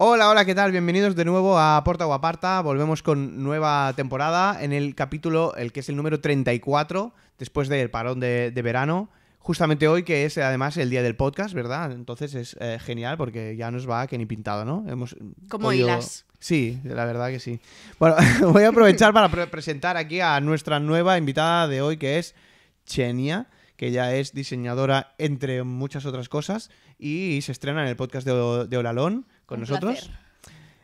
Hola, hola, ¿qué tal? Bienvenidos de nuevo a Porta o Volvemos con nueva temporada en el capítulo, el que es el número 34, después del parón de, verano. Justamente hoy, que es además el día del podcast, ¿verdad? Entonces es eh, genial porque ya nos va que ni pintado, ¿no? Hemos Como hilas. Sí, la verdad que sí. Bueno, voy a aprovechar para presentar aquí a nuestra nueva invitada de hoy, que es Chenia que ya es diseñadora entre muchas otras cosas y se estrena en el podcast de, de Olalón con nosotros.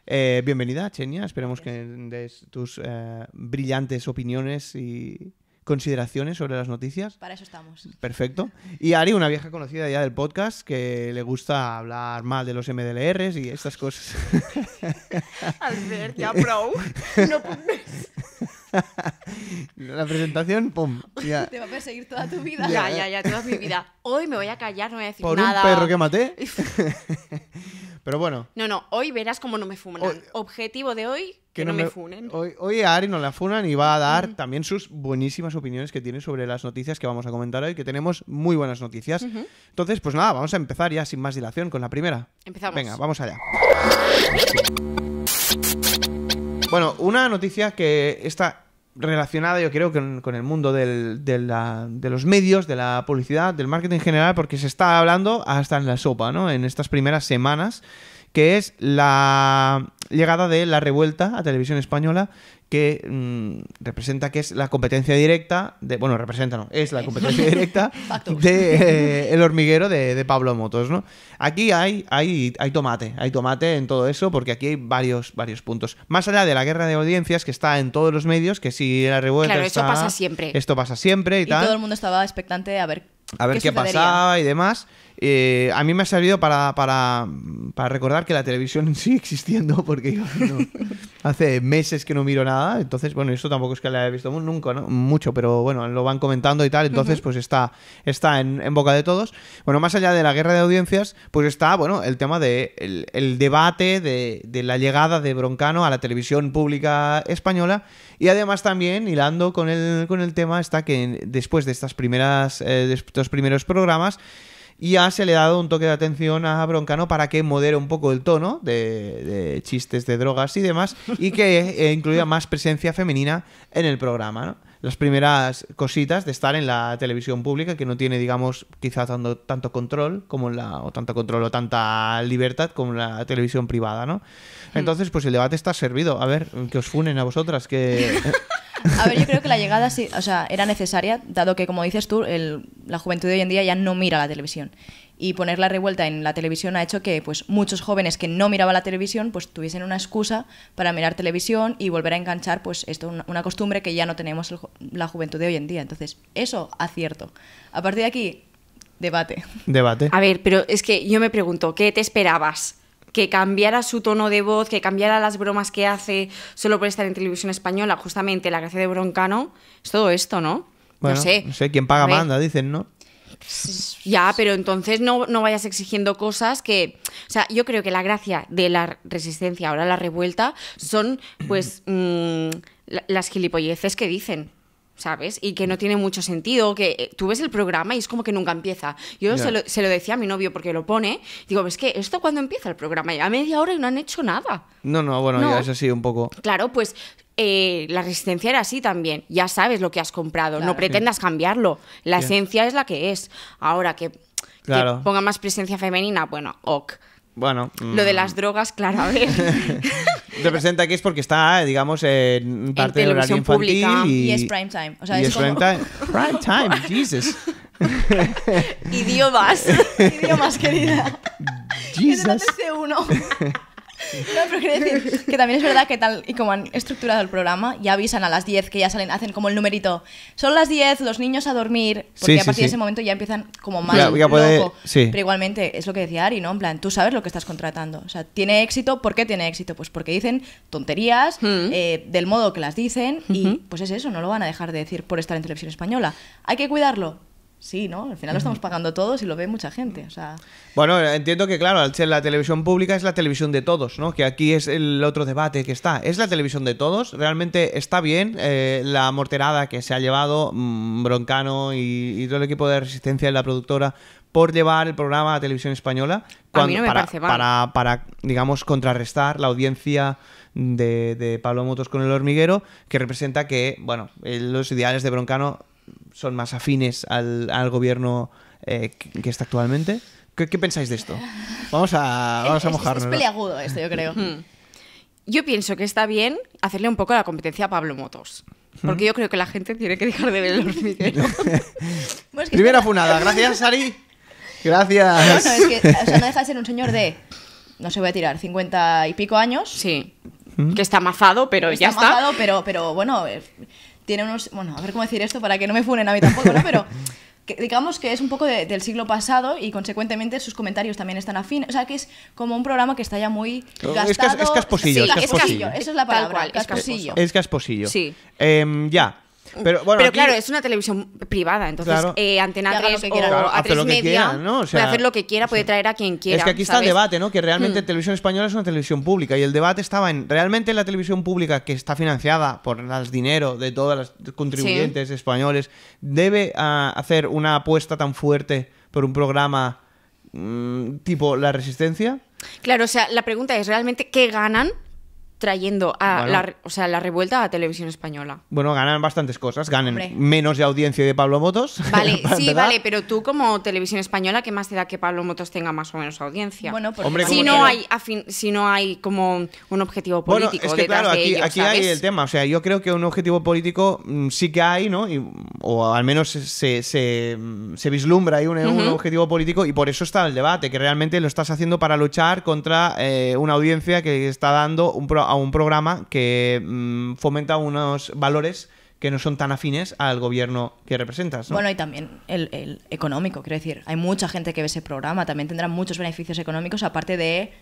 Eh, bienvenida, Chenia. Esperemos que des tus eh, brillantes opiniones y consideraciones sobre las noticias. Para eso estamos. Perfecto. Y Ari, una vieja conocida ya del podcast, que le gusta hablar mal de los MDLRs y estas cosas. Albert, ya pro. No La presentación, pum. Te va a perseguir toda tu vida. Ya, ya, ya, toda mi vida. Hoy me voy a callar, no voy a decir nada. Por un perro que maté. Pero bueno. No, no, hoy verás cómo no me funen. Objetivo de hoy, que, no, me, funen. Hoy, hoy, a Ari no la funan y va a dar también sus buenísimas opiniones que tiene sobre las noticias que vamos a comentar hoy, que tenemos muy buenas noticias. Entonces, pues nada, vamos a empezar ya sin más dilación con la primera. Empezamos. Venga, vamos allá. Bueno, una noticia que esta relacionada yo creo con, con el mundo del, de, de, los medios, de la publicidad, del marketing en general, porque se está hablando hasta en la sopa, ¿no? En estas primeras semanas, que es la, llegada de La Revuelta a Televisión Española, que mm, representa que es la competencia directa de. Bueno, representa, no, es la competencia directa de eh, El hormiguero de, Pablo Motos, ¿no? Aquí hay, hay, hay tomate, hay tomate en todo eso, porque aquí hay varios, varios puntos. Más allá de la guerra de audiencias, que está en todos los medios, que si la revuelta. Claro, está, pasa siempre. Esto pasa siempre y, y tal. Todo el mundo estaba expectante a ver a ver qué, pasaba y demás. Eh, a mí me ha servido para, para, para recordar que la televisión sigue existiendo, porque hace meses que no miro nada, entonces, bueno, esto tampoco es que la haya visto nunca, ¿no? mucho, pero bueno, lo van comentando y tal, entonces pues está, está en, boca de todos. Bueno, más allá de la guerra de audiencias, pues está, bueno, el tema de debate de, la llegada de Broncano a la televisión pública española y además también, hilando con el, con el tema, está que después de estas primeras, eh, de estos primeros programas, y ya se le ha dado un toque de atención a Broncano para que modere un poco el tono de, chistes de drogas y demás y que eh, incluya más presencia femenina en el programa. ¿no? Las primeras cositas de estar en la televisión pública que no tiene, digamos, quizás tanto, tanto control como la, o tanto control o tanta libertad como la televisión privada, ¿no? Hmm. Entonces, pues el debate está servido. A ver, que os funen a vosotras, que... A ver, yo creo que la llegada sí, o sea, era necesaria, dado que, como dices tú, la juventud de hoy en día ya no mira la televisión. Y poner la revuelta en la televisión ha hecho que pues, muchos jóvenes que no miraban la televisión pues, tuviesen una excusa para mirar televisión y volver a enganchar pues, esto, una, costumbre que ya no tenemos la juventud de hoy en día. Entonces, eso acierto. A partir de aquí, debate. Debate. A ver, pero es que yo me pregunto, ¿qué te esperabas? que cambiara su tono de voz, que cambiara las bromas que hace solo por estar en televisión española, justamente la gracia de Broncano, es todo esto, ¿no? Bueno, no sé. No sé, quién paga manda, dicen, ¿no? Ya, pero entonces no, no, vayas exigiendo cosas que... O sea, yo creo que la gracia de la resistencia, ahora la revuelta, son pues mm, las gilipolleces que dicen. ¿sabes? Y que no tiene mucho sentido, que eh, tú ves el programa y es como que nunca empieza. Yo se, lo, decía a mi novio porque lo pone, digo, es que esto cuando empieza el programa, ya a media hora y no han hecho nada. No, no, bueno, eso ya es así un poco. Claro, pues eh, la resistencia era así también, ya sabes lo que has comprado, no pretendas cambiarlo, la esencia es la que es. Ahora que, claro. ponga más presencia femenina, bueno, ok. Bueno. Lo de mm. las drogas, claro, a representa que es porque está, digamos, en parte de la horario infantil. Y, es prime time. O sea, y es, como... prime time. Prime time, Jesus. Idiomas. Idiomas, querida. Jesus. uno. No, pero quiero decir que también es verdad que tal y como han estructurado el programa, ya avisan a las 10 que ya salen, hacen como el numerito. Son las 10, los niños a dormir, porque a partir de ese momento ya empiezan como más Pero igualmente es lo que decía Ari, ¿no? En plan, tú sabes lo que estás contratando. O sea, ¿tiene éxito? ¿Por qué tiene éxito? Pues porque dicen tonterías eh, del modo que las dicen y pues es eso, no lo van a dejar de decir por estar en televisión española. ¿Hay que cuidarlo? sí, ¿no? Al final lo estamos pagando todos y lo ve mucha gente. O sea... Bueno, entiendo que, claro, la televisión pública es la televisión de todos, ¿no? Que aquí es el otro debate que está. ¿Es la televisión de todos? ¿Realmente está bien eh, la morterada que se ha llevado mm, Broncano y, todo el equipo de resistencia de la productora por llevar el programa a televisión española a mí no me para, parece mal. Para, digamos, contrarrestar la audiencia de Pablo Motos con el hormiguero, que representa que, bueno, eh, los ideales de Broncano son más afines al, al gobierno eh, que, está actualmente. ¿Qué, pensáis de esto? Vamos a, vamos a mojarnos. Es, peleagudo esto, yo creo. Hmm. Yo pienso que está bien hacerle un poco la competencia a Pablo Motos. Porque hmm. yo creo que la gente tiene que dejar de ver el hormiguero. Primera funada. Gracias, Sari. Gracias. Bueno, es que o sea, no deja de ser un señor de, no se voy a tirar, 50 y pico años. Sí. Hmm. Que está amazado, pero ya está. Está amazado, pero, pero bueno... Eh, tiene unos, bueno, a ver cómo decir esto para que no me funen a mí tampoco, ¿no? Pero digamos que es un poco del siglo pasado y consecuentemente sus comentarios también están afín. O sea, que es como un programa que está ya muy gastado. Es, es casposillo. es casposillo. Eso es la palabra. Es casposillo. Es casposillo. Sí. Em, ya, pero, claro, es una televisión privada, entonces eh, Antena 3 o A3 Media puede hacer lo que quiera, puede traer a quien quiera. Es que aquí está el debate, ¿no? Que realmente la mm. televisión española es una televisión pública y el debate estaba en realmente la televisión pública que está financiada por el dinero de todos los contribuyentes españoles debe ah, hacer una apuesta tan fuerte por un programa mm, tipo la resistencia? Claro, o sea, la pregunta es realmente qué ganan trayendo a la, o sea, la revuelta a televisión española. Bueno, ganan bastantes cosas, ganan menos de audiencia de Pablo Motos. Vale, sí, vale, pero tú como televisión española, ¿qué más te da que Pablo Motos tenga más o menos audiencia? Bueno, pues Hombre, si no hay si no hay como un objetivo político. Bueno, es que claro, aquí, hay el tema, o sea, yo creo que un objetivo político mm, sí que hay, ¿no? o al menos se, mm, vislumbra ahí un, objetivo político y por eso está el debate, que realmente lo estás haciendo para luchar contra eh, una audiencia que está dando un un programa que mm, fomenta unos valores que no son tan afines al gobierno que representas. Bueno, y también el, económico, quiero decir, hay mucha gente que ve ese programa, también tendrá muchos beneficios económicos aparte de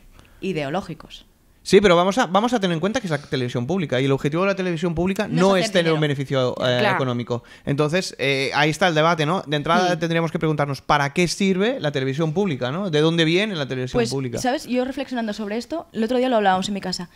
ideológicos. Sí, pero vamos a, vamos a tener en cuenta que es la televisión pública y el objetivo de la televisión pública no, es, tener un beneficio eh, económico. Entonces, eh, ahí está el debate, ¿no? De entrada tendríamos que preguntarnos, ¿para qué sirve la televisión pública, ¿no? ¿De dónde viene la televisión pues, pública? Sabes, yo reflexionando sobre esto, el otro día lo hablábamos en mi casa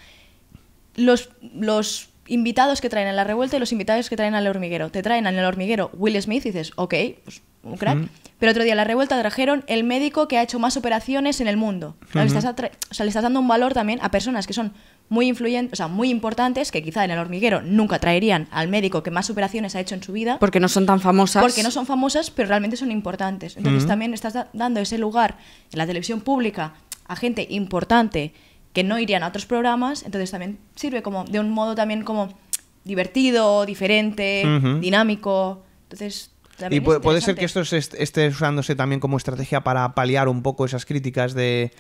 los, los invitados que traen a la revuelta y los invitados que traen al hormiguero. Te traen al hormiguero Will Smith y dices, ok, pues un crack. Pero otro día a la revuelta trajeron el médico que ha hecho más operaciones en el mundo. estás o sea, le estás dando un valor también a personas que son muy influyentes, o sea, muy importantes, que quizá en el hormiguero nunca traerían al médico que más operaciones ha hecho en su vida. Porque no son tan famosas. Porque no son famosas, pero realmente son importantes. Entonces también estás dando ese lugar en la televisión pública a gente importante que no irían a otros programas, entonces también sirve como de un modo también como divertido, diferente, dinámico. Entonces, y puede, ser que esto esté usándose también como estrategia para paliar un poco esas críticas de,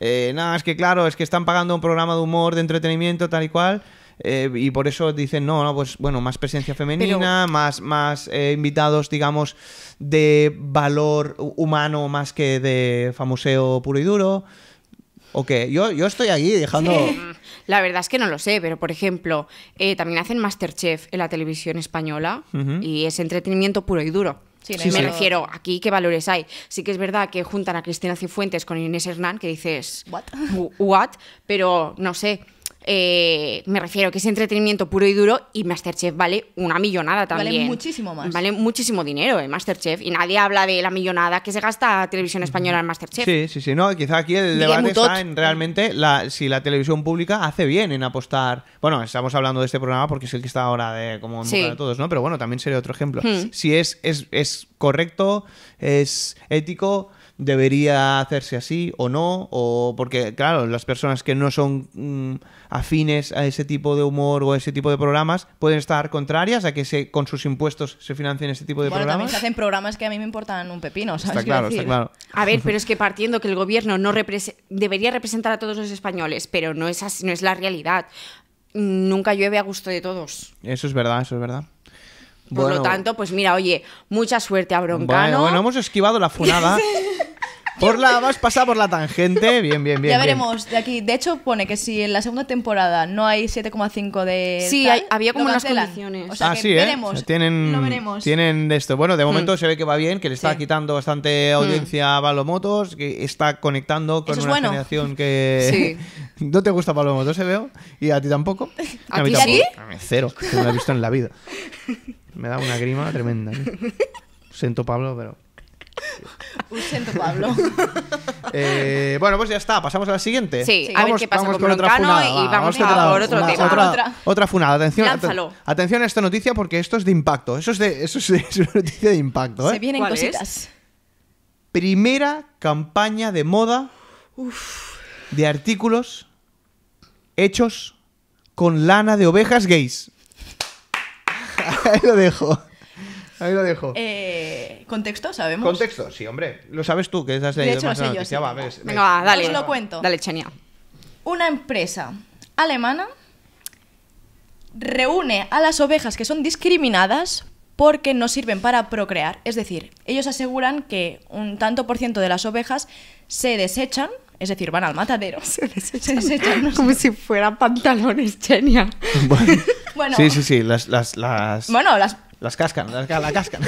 eh, nada, es que claro, es que están pagando un programa de humor, de entretenimiento, tal y cual. Eh, y por eso dicen, no, no, pues bueno, más presencia femenina, más, más eh, invitados, digamos, de valor humano más que de famoseo puro y duro. ¿O Yo, estoy allí, dejando... La verdad es que no lo sé, pero por ejemplo, eh, también hacen Masterchef en la televisión española y es entretenimiento puro y duro. Sí, me refiero aquí qué valores hay. Sí que es verdad que juntan a Cristina Cifuentes con Inés Hernán, que dices, ¿what? What? Pero no sé, eh, me refiero que es entretenimiento puro y duro y Masterchef vale una millonada también. Vale muchísimo más. Vale muchísimo dinero en Masterchef y nadie habla de la millonada que se gasta televisión española en Masterchef. Sí, sí, sí. quizá aquí el debate está en realmente si la televisión pública hace bien en apostar. Bueno, estamos hablando de este programa porque es el que está ahora de como en de todos, ¿no? Pero bueno, también sería otro ejemplo. Hmm. Si es, es, es correcto, es ético debería hacerse así o no, o porque claro, las personas que no son mm, afines a ese tipo de humor o a ese tipo de programas pueden estar contrarias a que se, con sus impuestos se financien ese tipo de bueno, programas. También se hacen programas que a mí me importan un pepino, Está claro, está claro. A ver, pero es que partiendo que el gobierno no debería representar a todos los españoles, pero no es así, no es la realidad. Nunca llueve a gusto de todos. Eso es verdad, eso es verdad. Por lo tanto, pues mira, oye, mucha suerte a Broncano. Bueno, hemos esquivado la funada. Por la, más pasado por la tangente. Bien, bien, bien. Ya veremos de aquí. De hecho, pone que si en la segunda temporada no hay 7,5 de. Sí, había como unas condiciones. O ah, ¿eh? veremos. tienen, no veremos. Tienen de esto. Bueno, de hmm. momento se ve que va bien, que le está quitando bastante hmm. audiencia a Balomotos, que está conectando con una generación que. no te gusta Balomotos, se ¿eh, veo. Y a ti tampoco. ¿A, mí cero. No he visto en la vida. Me da una grima tremenda. siento Sento Pablo, pero. Un sento Pablo. Eh, bueno, pues ya está. Pasamos a la siguiente. Sí, vamos, a con, otra funada. vamos a Otra, funada. Atención, atención a esta noticia porque esto es de impacto. Eso es, de, eso es, noticia de impacto. Se ¿eh? vienen cositas. Primera campaña de moda de artículos hechos con lana de ovejas gays. Ahí lo dejo. Ahí lo dejo. Eh, ¿Contexto sabemos? Contexto, sí, hombre. Lo sabes tú, que es de hecho, más Venga, dale. Os lo cuento. Dale, Chenia. Una empresa alemana reúne a las ovejas que son discriminadas porque no sirven para procrear. Es decir, ellos aseguran que un tanto por ciento de las ovejas se desechan es decir, van al matadero, se desechan, como si fueran pantalones, Genia. Bueno, sí, sí, sí, las, las, Bueno, las... Las cascan, las, cascan.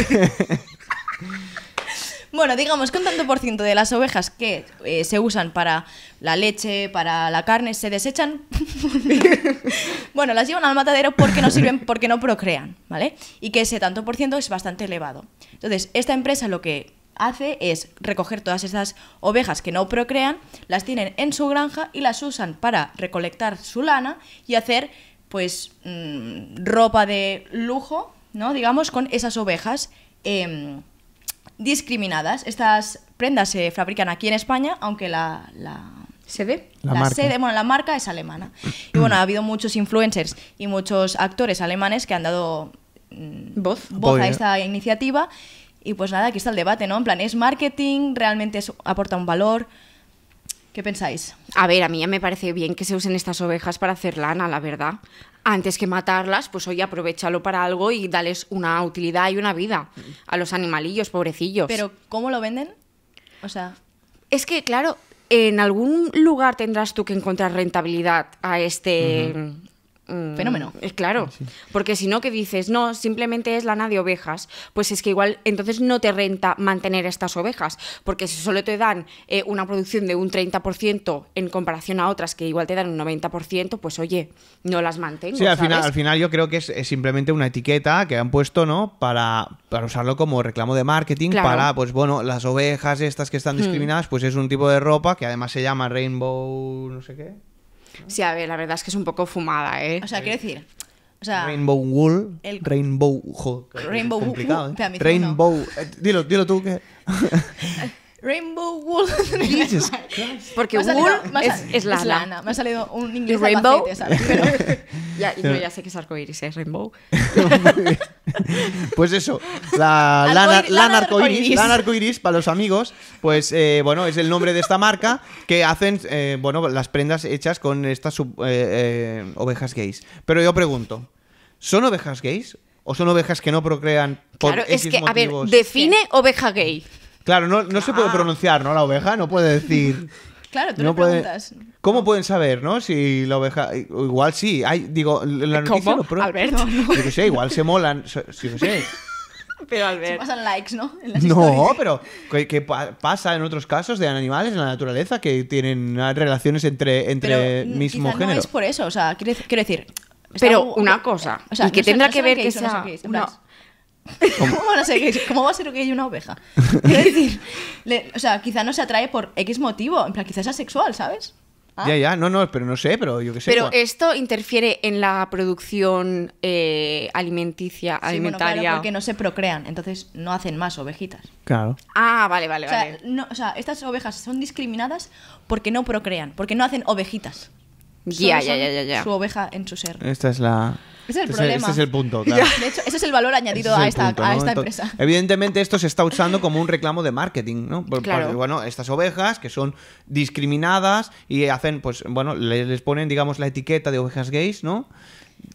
Bueno, digamos que un tanto por ciento de las ovejas que eh, se usan para la leche, para la carne, se desechan. bueno, las llevan al matadero porque no sirven, porque no procrean, ¿vale? Y que ese tanto por ciento es bastante elevado. Entonces, esta empresa lo que hace es recoger todas esas ovejas que no procrean, las tienen en su granja y las usan para recolectar su lana y hacer pues mm, ropa de lujo, ¿no? Digamos, con esas ovejas em, discriminadas. Estas prendas se fabrican aquí en España, aunque la, la sede, la, marca. bueno, la marca es alemana. Y bueno, ha habido muchos influencers y muchos actores alemanes que han dado mm, voz a esta iniciativa y pues nada, aquí está el debate, ¿no? En plan, ¿es marketing? ¿Realmente aporta un valor? ¿Qué pensáis? A ver, a mí ya me parece bien que se usen estas ovejas para hacer lana, la verdad. Antes que matarlas, pues oye, aprovechalo para algo y dales una utilidad y una vida a los animalillos, pobrecillos. Pero, ¿cómo lo venden? O sea. Es que, claro, en algún lugar tendrás tú que encontrar rentabilidad a este, Mm, Fenómeno. Es claro. Porque si no, que dices? No, simplemente es lana de ovejas. Pues es que igual entonces no te renta mantener estas ovejas. Porque si solo te dan eh, una producción de un 30% en comparación a otras que igual te dan un 90%, pues oye, no las mantengo. Sí, al, Final, al final yo creo que es, simplemente una etiqueta que han puesto, ¿no? Para, para usarlo como reclamo de marketing, para, pues bueno, las ovejas estas que están hmm. discriminadas, pues es un tipo de ropa que además se llama Rainbow, no sé qué. Sí, a ver, la verdad es que es un poco fumada, ¿eh? O sea, quiero decir, o sea, Rainbow Wool. Rainbow. Jo, Rainbow. Complicado, ¿eh? Rainbow. Eh, dilo, dilo tú que. Rainbow Wool. Porque wool es, es, lana. Me ha salido un inglés Rainbow. ya, yo ya sé que es arcoiris, es ¿eh? rainbow. pues eso, la lana, lana arcoiris, lana para los amigos, pues eh, bueno, es el nombre de esta marca que hacen, eh, bueno, las prendas hechas con estas eh, ovejas gays. Pero yo pregunto, ¿son ovejas gays? ¿O son ovejas que no procrean por Claro, es que, motivos? a ver, define oveja gay. Claro, no, no se puede ah. pronunciar, ¿no? La oveja no puede decir. Claro, tú no preguntas. ¿Cómo pueden saber, no? Si la oveja. Igual sí. Hay, digo, la noticia ¿Cómo? lo Alberto. Yo qué sé, igual se molan. Sí, no sé. Pero Alberto, Se pasan likes, ¿no? No, pero que, pasa en otros casos de animales en la naturaleza que tienen relaciones entre, entre Pero, mm, mismo quizá género. no es por eso, o sea, quiero, decir... Pero una cosa, o sea, que tendrá que ver que sea ¿Cómo? a ser, ¿Cómo, va a ser que hay una oveja? Quiero decir, o sea, quizá no se atrae por X motivo, en plan, quizás es asexual, ¿sabes? Ah. Ya, ya, no, no, pero no sé, pero yo qué sé. Pero esto interfiere en la producción eh, alimenticia, sí, alimentaria. Bueno, porque no se procrean, entonces no hacen más ovejitas. Claro. Ah, vale, vale, vale. o sea, estas ovejas son discriminadas porque no procrean, porque no hacen ovejitas. Ya, ya, ya, ya, Su oveja en su ser. Esta es la. Este es el este problema. es el punto. ese es el valor añadido a, esta, empresa. Evidentemente, esto se está usando como un reclamo de marketing, ¿no? Porque, bueno, estas ovejas que son discriminadas y hacen, pues, bueno, les ponen, digamos, la etiqueta de ovejas gays, ¿no?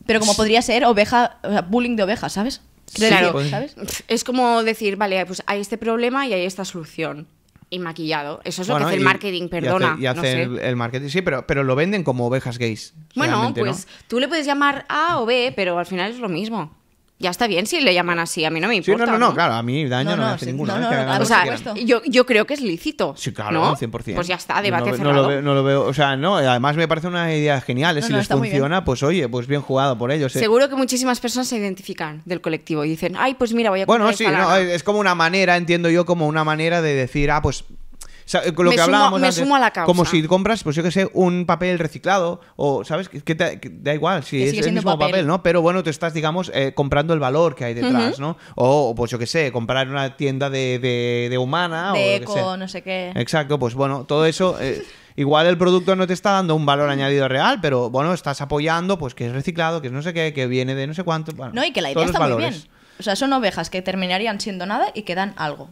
Pero como podría ser oveja, o sea, bullying de ovejas, ¿sabes? Pues, ¿sabes? Es como decir, vale, pues hay este problema y hay esta solución y maquillado. Eso es lo que hace el marketing, perdona. Y hace, el, marketing, sí, pero, pero lo venden como ovejas gays. Bueno, pues tú le puedes llamar A o B, pero al final es lo mismo. Ya está bien si le llaman así, a mí no me importa. Sí, no, no, no, claro, a mí daño no, hace sí, ninguno. ¿eh? o sea, yo, yo, creo que es lícito. Sí, claro, 100%. Pues ya está, debate cerrado. Lo no lo, veo, o sea, no, además me parece una idea genial. si les funciona, pues oye, pues bien jugado por ellos. ¿eh? Seguro que muchísimas personas se identifican del colectivo y dicen, ay, pues mira, voy a Bueno, sí, es como una manera, entiendo yo, como una manera de decir, ah, pues como si compras, pues yo que sé, un papel reciclado o, ¿sabes? Que, da igual si es el mismo papel. ¿no? Pero bueno, te estás, digamos, eh, comprando el valor que hay detrás, ¿no? O, pues yo que sé, comprar una tienda de, de, humana o eco, no sé qué. Exacto, pues bueno, todo eso... Eh, igual el producto no te está dando un valor añadido real, pero bueno, estás apoyando pues que es reciclado, que es no sé qué, que viene de no sé cuánto. no, y que la idea está muy bien. O sea, son ovejas que terminarían siendo nada y que dan algo.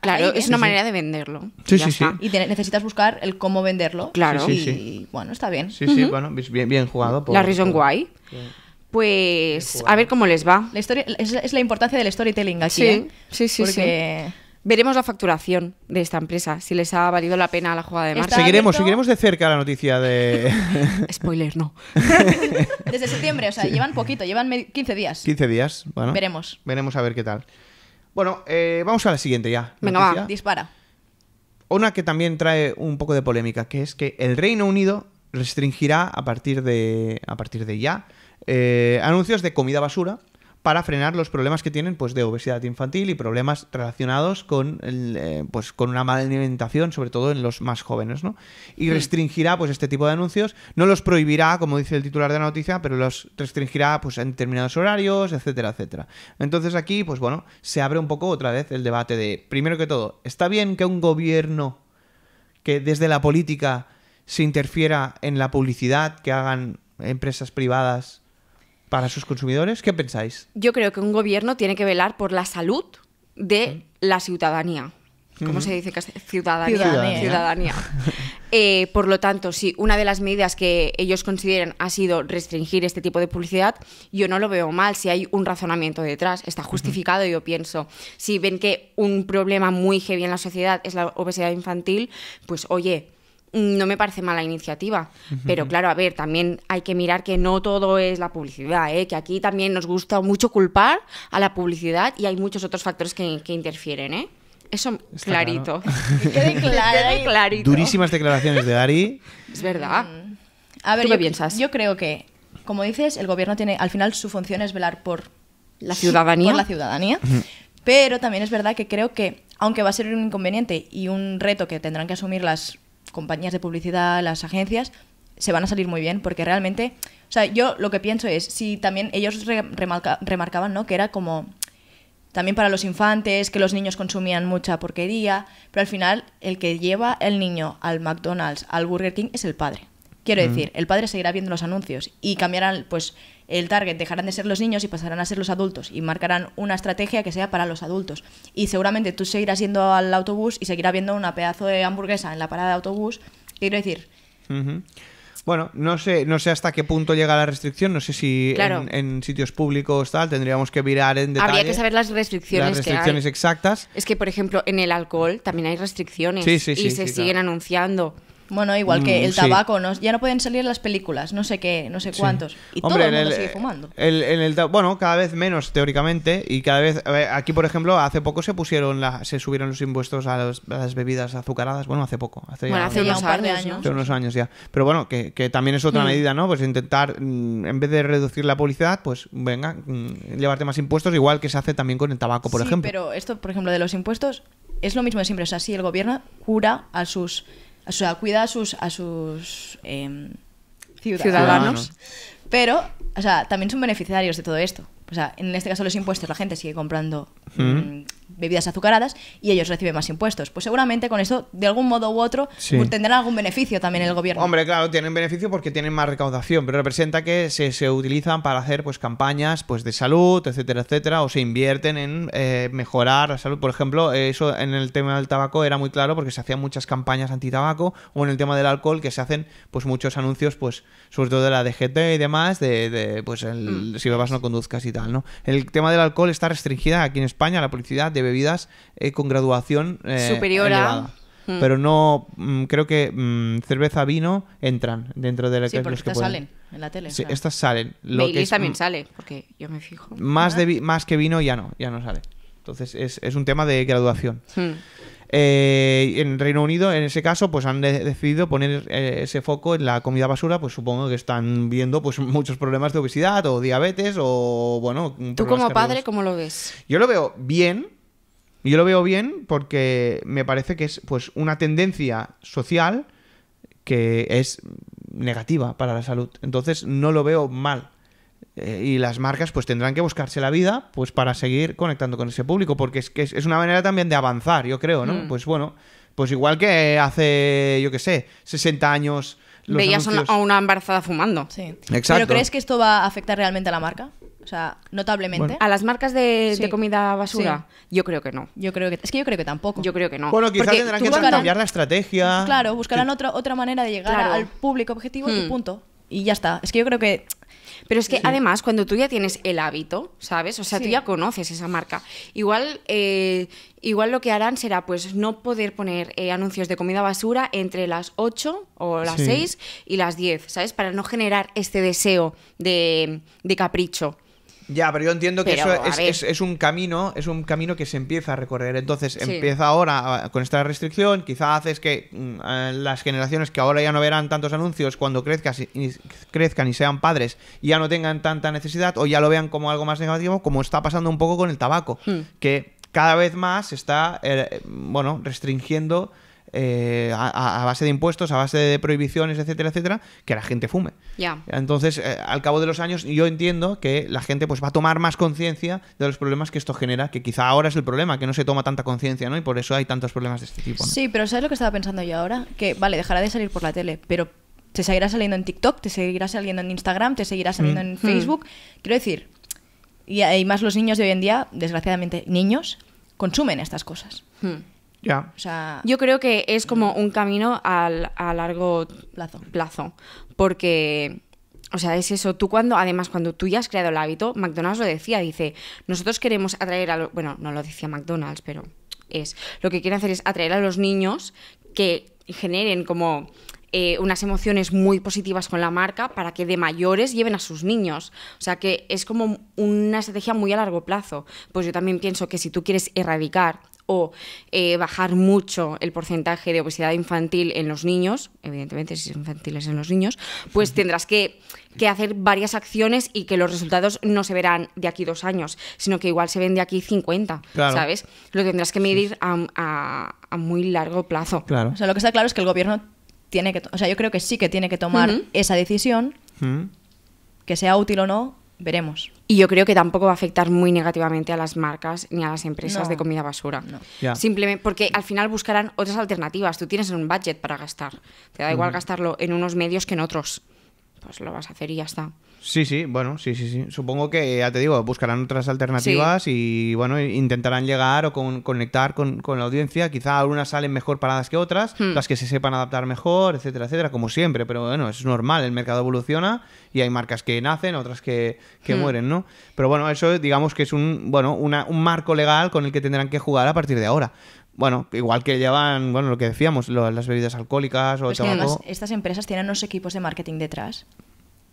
Claro, es una manera de venderlo. Sí, sí, sí. Y necesitas buscar el cómo venderlo. Claro. Sí, y bueno, está bien. Sí, sí, bueno, pues bien, jugado. Por, la reason why. Pues a ver cómo les va. La historia, es, la importancia del storytelling aquí. Sí, ¿eh? sí, sí, Porque... Veremos la facturación de esta empresa, si les ha valido la pena la jugada de Marta Seguiremos, seguiremos de cerca la noticia de... Spoiler, no. Desde septiembre, o sea, llevan poquito, llevan 15 días. 15 días, bueno. Veremos. Veremos a ver qué tal. Bueno, eh, vamos a la siguiente ya. Venga, va, dispara. Una que también trae un poco de polémica, que es que el Reino Unido restringirá a partir de, a partir de ya eh, anuncios de comida basura para frenar los problemas que tienen pues, de obesidad infantil y problemas relacionados con, eh, pues, con una mala alimentación, sobre todo en los más jóvenes. ¿no? Y restringirá pues, este tipo de anuncios, no los prohibirá, como dice el titular de la noticia, pero los restringirá pues, en determinados horarios, etcétera, etcétera. Entonces aquí, pues bueno, se abre un poco otra vez el debate de, primero que todo, ¿está bien que un gobierno que desde la política se interfiera en la publicidad que hagan empresas privadas para sus consumidores. ¿Qué pensáis? Yo creo que un gobierno tiene que velar por la salud de la ciudadanía. ¿Cómo se dice? que Ciudadanía. ciudadanía. Eh, por lo tanto, si una de las medidas que ellos consideran ha sido restringir este tipo de publicidad, yo no lo veo mal si hay un razonamiento detrás. Está justificado, yo pienso. Si ven que un problema muy heavy en la sociedad es la obesidad infantil, pues oye, no me parece mala iniciativa. Pero claro, a ver, también hay que mirar que no todo es la publicidad, ¿eh? que aquí también nos gusta mucho culpar a la publicidad y hay muchos otros factores que, interfieren. ¿eh? Eso clarito. quede, clarito. Durísimas declaraciones de Ari. Es verdad. Mm. A ver, qué yo, piensas? Yo creo que, como dices, el gobierno tiene, al final su función es velar por la ciudadanía. Por la ciudadanía. Pero también es verdad que creo que, aunque va a ser un inconveniente y un reto que tendrán que asumir las compañías de publicidad, las agencias, se van a salir muy bien porque realmente, o sea, yo lo que pienso es, si también ellos remarcaban, ¿no? Que era como también para los infantes, que los niños consumían mucha porquería, pero al final el que lleva el niño al McDonald's, al Burger King, es el padre. Quiero mm. decir, el padre seguirá viendo los anuncios y cambiarán, pues, el target dejarán de ser los niños y pasarán a ser los adultos y marcarán una estrategia que sea para los adultos. Y seguramente tú seguirás yendo al autobús y seguirá viendo una pedazo de hamburguesa en la parada de autobús. Quiero decir... Bueno, no sé, no sé hasta qué punto llega la restricción, no sé si en, sitios públicos tal tendríamos que mirar en detalle. Habría que saber las restricciones, las restricciones exactas. Es que, por ejemplo, en el alcohol también hay restricciones y se siguen anunciando. Bueno, igual que mm, el tabaco, ya no pueden salir las películas, no sé qué, no sé cuántos. Y Hombre, todo el mundo sigue fumando. El, en el, bueno, cada vez menos teóricamente y cada vez aquí por ejemplo hace poco se pusieron se subieron los impuestos a, las bebidas azucaradas, bueno, hace poco, hace, bueno, hace un par de años, hace unos años ya. Pero bueno, que, también es otra mm. medida, ¿no? Pues intentar mm, en vez de reducir la publicidad, pues venga, llevarte más impuestos, igual que se hace también con el tabaco, por sí, ejemplo. pero esto, por ejemplo, de los impuestos es lo mismo de siempre, o sea, el gobierno cura a sus o sea, cuida a sus, a sus em, ciudadanos, Pero, o sea, también son beneficiarios de todo esto. O sea, en este caso los impuestos, la gente sigue comprando mm. Mm, bebidas azucaradas y ellos reciben más impuestos. Pues seguramente con eso, de algún modo u otro, pues tendrán algún beneficio también el gobierno. Hombre, claro, tienen beneficio porque tienen más recaudación, pero representa que se, utilizan para hacer pues campañas pues de salud, etcétera, etcétera, o se invierten en eh, mejorar la salud. Por ejemplo, eso en el tema del tabaco era muy claro porque se hacían muchas campañas anti-tabaco, o en el tema del alcohol que se hacen pues muchos anuncios, pues sobre todo de la DGT y demás, de, pues el, mm. si bebas no conduzcas y tal, ¿no? El tema del alcohol está restringida aquí en España, la publicidad de bebidas eh, con graduación eh, superior a hmm. pero no mm, creo que mm, cerveza vino entran dentro de la que, los que estas salen en la tele sí, estas salen lo también mm, sale porque yo me fijo más de ah. más que vino ya no ya no sale entonces es, un tema de graduación hmm. eh, en Reino Unido, en ese caso, pues han decidido poner ese foco en la comida basura, pues supongo que están viendo pues muchos problemas de obesidad o diabetes o bueno. ¿Tú como padre cómo lo ves? Yo lo veo bien, yo lo veo bien porque me parece que es pues una tendencia social que es negativa para la salud. Entonces no lo veo mal. Eh, y las marcas pues tendrán que buscarse la vida pues para seguir conectando con ese público porque es que es, una manera también de avanzar, yo creo, ¿no? Mm. Pues bueno, pues igual que hace, yo qué sé, 60 años veías a una embarazada fumando. Sí. Exacto. ¿Pero crees que esto va a afectar realmente a la marca? O sea, notablemente. ¿A las marcas de, comida basura? Yo creo que no. Yo creo que, es que yo creo que tampoco. Yo creo que no. Bueno, quizás tendrán que cambiar la estrategia. Claro, buscarán otra, otra manera de llegar al público objetivo y hmm. punto y ya está. Es que yo creo que pero es que además, cuando tú ya tienes el hábito, ¿sabes? O sea, tú ya conoces esa marca. Igual, eh, igual lo que harán será pues no poder poner eh, anuncios de comida basura entre las 8 o las 6 y las 10, ¿sabes? Para no generar este deseo de, de capricho. Ya, pero yo entiendo que eso es, un camino, es un camino que se empieza a recorrer. Entonces, empieza ahora con esta restricción, quizá haces que mm, las generaciones que ahora ya no verán tantos anuncios cuando crezcan y, sean padres, ya no tengan tanta necesidad o ya lo vean como algo más negativo, como está pasando un poco con el tabaco, hmm. que cada vez más está eh, bueno, restringiendo eh, a, base de impuestos, a base de prohibiciones, etcétera, etcétera, que la gente fume. ya Entonces, eh, al cabo de los años, yo entiendo que la gente pues, va a tomar más conciencia de los problemas que esto genera, que quizá ahora es el problema, que no se toma tanta conciencia, ¿no? Y por eso hay tantos problemas de este tipo. Sí, pero ¿sabes lo que estaba pensando yo ahora? Que, vale, dejará de salir por la tele, pero te seguirá saliendo en TikTok, te seguirá saliendo en Instagram, te seguirá saliendo mm. en Facebook. Mm. Quiero decir, y, más los niños de hoy en día, desgraciadamente niños, consumen estas cosas. Mm. Yo creo que es como un camino a largo plazo. plazo. Porque, o sea, es eso. Tú cuando, además, cuando tú ya has creado el hábito, McDonald's lo decía, dice, nosotros queremos atraer a los... Bueno, no lo decía McDonald's, pero es... Lo que quieren hacer es atraer a los niños que generen como... Eh, unas emociones muy positivas con la marca para que de mayores lleven a sus niños. O sea que es como una estrategia muy a largo plazo. Pues yo también pienso que si tú quieres erradicar o eh, bajar mucho el porcentaje de obesidad infantil en los niños, evidentemente si es infantiles en los niños, pues tendrás que, hacer varias acciones y que los resultados no se verán de aquí dos años, sino que igual se ven de aquí 50, ¿sabes? Lo tendrás que medir a, muy largo plazo. Claro. O sea, lo que está claro es que el gobierno tiene que, o sea, yo creo que sí que tiene que tomar esa decisión, que sea útil o no, veremos. Y yo creo que tampoco va a afectar muy negativamente a las marcas ni a las empresas de comida basura. Simplemente porque al final buscarán otras alternativas. Tú tienes un budget para gastar. Te da igual mm. gastarlo en unos medios que en otros. Pues lo vas a hacer y ya está. Sí, sí, bueno, sí, sí, sí. Supongo que, ya te digo, buscarán otras alternativas y, bueno, intentarán llegar o conectar con, la audiencia. Quizá algunas salen mejor paradas que otras, hmm. las que se sepan adaptar mejor, etcétera, etcétera, como siempre. Pero bueno, es normal, el mercado evoluciona y hay marcas que nacen, otras que, hmm. mueren, ¿no? Pero bueno, eso digamos que es un, bueno, un marco legal con el que tendrán que jugar a partir de ahora bueno, igual que llevan, bueno, lo que decíamos, las bebidas alcohólicas o estas empresas tienen unos equipos de marketing detrás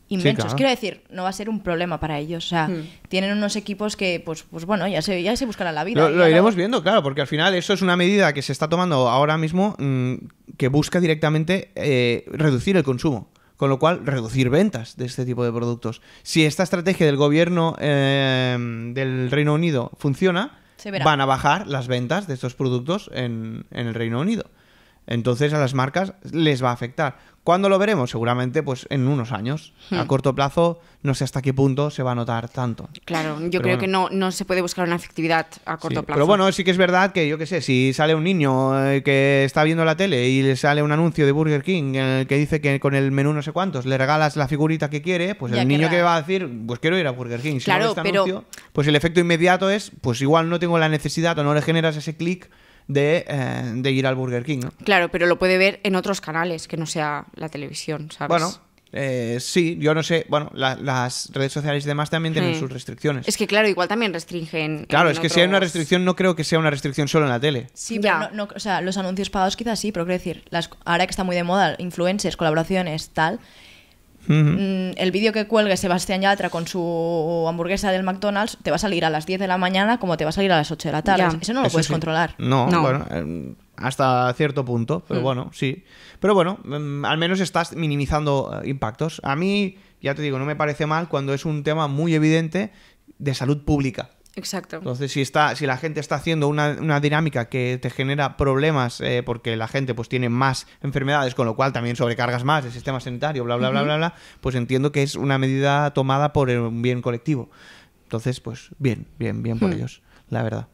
inmensos. Quiero decir, no va a ser un problema para ellos. O sea, hmm. tienen unos equipos que, pues, pues bueno, ya se, ya se buscarán la vida. Lo, iremos viendo, claro, porque al final eso es una medida que se está tomando ahora mismo mm, que busca directamente eh, reducir el consumo. Con lo cual, reducir ventas de este tipo de productos. Si esta estrategia del gobierno eh, del Reino Unido funciona, van a bajar las ventas de estos productos en el Reino Unido. Entonces a las marcas les va a afectar. ¿Cuándo lo veremos? Seguramente pues en unos años. A hmm. corto plazo no sé hasta qué punto se va a notar tanto. Claro, yo creo que no, no se puede buscar una efectividad a corto plazo. Pero bueno, sí que es verdad que yo qué sé, si sale un niño eh, que está viendo la tele y le sale un anuncio de Burger King el que dice que con el menú no sé cuántos le regalas la figurita que quiere, pues el niño que va a decir, pues quiero ir a Burger King. Si claro, este Anuncio, pues el efecto inmediato es, pues igual no tengo la necesidad o no le generas ese clic eh, de, ir al Burger King. ¿no? Claro, pero lo puede ver en otros canales que no sea la televisión, ¿sabes? Bueno, eh, sí, yo no sé. Bueno, las redes sociales y demás también tienen hmm. sus restricciones. Es que, claro, igual también restringen. Claro, es que si hay una restricción, no creo que sea una restricción solo en la tele. Sí, no, o sea, los anuncios pagados quizás sí, pero quiero decir, ahora que está muy de moda, influencers, colaboraciones, tal Mm, el vídeo que cuelgue Sebastián Yatra con su hamburguesa del McDonald's te va a salir a las 10 de la mañana como te va a salir a las 8 de la tarde. Eso no lo puedes controlar. No, bueno, eh, hasta cierto punto, pero mm. bueno, sí. Pero bueno, mm, al menos estás minimizando eh, impactos. A mí, ya te digo, no me parece mal cuando es un tema muy evidente de salud pública. Exacto. Entonces, si, está, si la gente está haciendo una, dinámica que te genera problemas eh, porque la gente pues tiene más enfermedades, con lo cual también sobrecargas más el sistema sanitario, bla, bla, bla, bla, bla, pues entiendo que es una medida tomada por un bien colectivo. Entonces, pues bien, bien, bien por hmm. ellos, la verdad.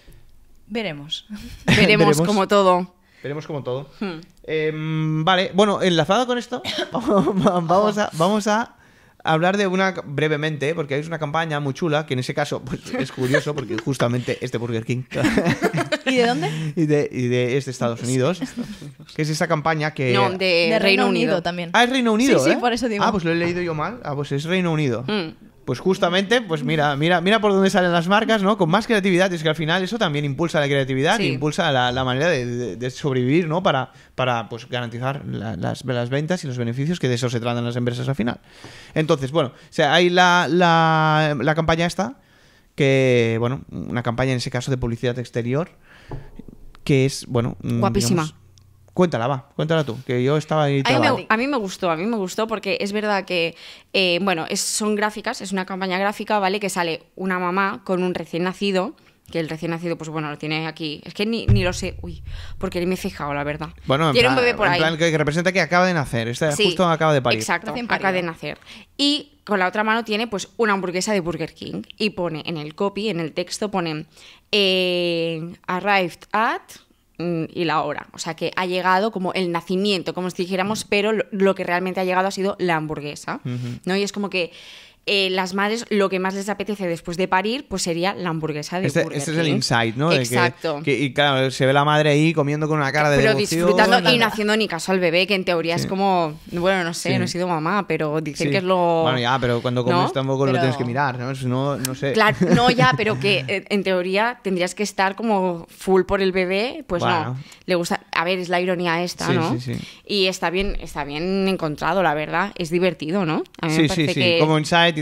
Veremos. Veremos, como todo. Veremos como todo. Hmm. Em, vale, bueno, enlazado con esto, vamos, vamos a hablar de una brevemente, porque hay una campaña muy chula, que en ese caso pues, es curioso, porque justamente es de Burger King. ¿Y de dónde? Y de, este Estados Unidos, que es esa campaña que... No, de, Reino, Unido. también. Ah, es Reino Unido. Sí, sí, ¿eh? por eso digo. Ah, pues lo he leído yo mal. Ah, pues es Reino Unido. Mm. Pues justamente, pues mira, mira, mira por dónde salen las marcas, ¿no? Con más creatividad, es que al final eso también impulsa la creatividad, impulsa la, manera de, sobrevivir, ¿no? Para, para pues, garantizar las, ventas y los beneficios, que de eso se tratan las empresas al final. Entonces, bueno, o sea, hay la, la, campaña esta, que, bueno, una campaña en ese caso de publicidad exterior, que es, bueno... Guapísima. Cuéntala, va, cuéntala tú, que yo estaba ahí. A mí, me, a mí, me, gustó, a mí me gustó porque es verdad que, eh, bueno, es, son gráficas, es una campaña gráfica, ¿vale? Que sale una mamá con un recién nacido, que el recién nacido, pues bueno, lo tiene aquí. Es que ni, ni lo sé, uy, porque ni me he fijado, la verdad. Bueno, en Plan que, representa que acaba de nacer, justo acaba de parir. Exacto, acaba de nacer. Y con la otra mano tiene pues una hamburguesa de Burger King y pone en el copy, en el texto, pone... Eh, arrived at Mm, y la obra. O sea que ha llegado como el nacimiento, como si dijéramos, pero lo, que realmente ha llegado ha sido la hamburguesa. ¿no? Y es como que eh, las madres lo que más les apetece después de parir pues sería la hamburguesa de este, Este es el insight, ¿no? Exacto. y claro, se ve la madre ahí comiendo con una cara de Pero disfrutando y no haciendo ni caso al bebé, que en teoría es como, bueno, no sé, no he sido mamá, pero dicen que es lo... Bueno, ya, pero cuando comes tampoco lo tienes que mirar, ¿no? ¿no? sé. Claro, no, ya, pero que eh, en teoría tendrías que estar como full por el bebé, pues no. Le gusta... A ver, es la ironía esta, ¿no? Y está bien, está bien encontrado, la verdad. Es divertido, ¿no? sí, sí, sí. Como insight